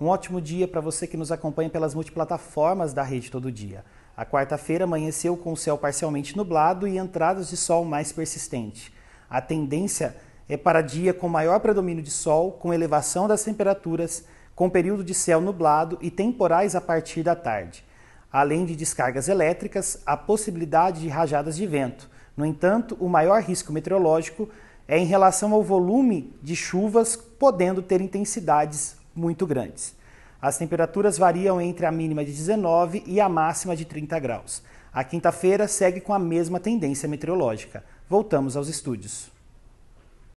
Um ótimo dia para você que nos acompanha pelas multiplataformas da Rede Todo Dia. A quarta-feira amanheceu com o céu parcialmente nublado e entradas de sol mais persistente. A tendência é para dia com maior predomínio de sol, com elevação das temperaturas, com período de céu nublado e temporais a partir da tarde. Além de descargas elétricas, a possibilidade de rajadas de vento. No entanto, o maior risco meteorológico é em relação ao volume de chuvas, podendo ter intensidades muito grandes. As temperaturas variam entre a mínima de 19 e a máxima de 30 graus. A quinta-feira segue com a mesma tendência meteorológica. Voltamos aos estúdios.